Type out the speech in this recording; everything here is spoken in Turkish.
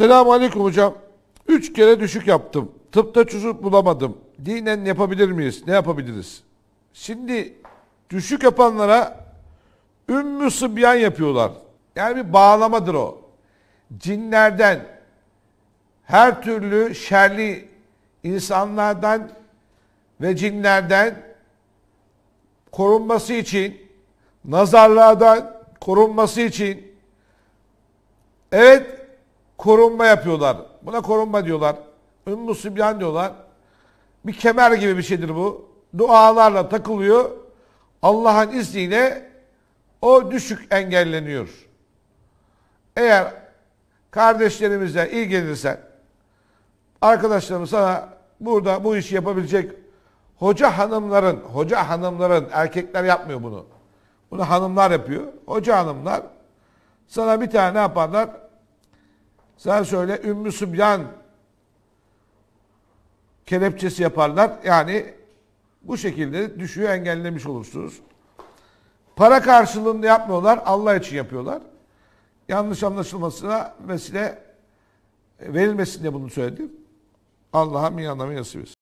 Selamun Aleyküm hocam. Üç kere düşük yaptım. Tıpta çözüm bulamadım. Dinen yapabilir miyiz? Ne yapabiliriz? Şimdi düşük yapanlara ümmü sıbyan yapıyorlar. Yani bir bağlamadır o. Cinlerden her türlü şerli insanlardan ve cinlerden korunması için nazarlardan korunması için evet korunma yapıyorlar. Buna korunma diyorlar. Ümmü Sibyan diyorlar. Bir kemer gibi bir şeydir bu. Dualarla takılıyor. Allah'ın izniyle o düşük engelleniyor. Eğer kardeşlerimizle ilgilenirsen, arkadaşlarım sana burada bu işi yapabilecek hoca hanımların, hoca hanımların, erkekler yapmıyor bunu. Bunu hanımlar yapıyor. Hoca hanımlar sana bir tane ne yaparlar? Sen söyle Ümmü Sübyan kelepçesi yaparlar. Yani bu şekilde düşüyor engellemiş olursunuz. Para karşılığında yapmıyorlar. Allah için yapıyorlar. Yanlış anlaşılmasına vesile e, verilmesin diye bunu söyledim. Allah'a minyanlamayı nasip etsin.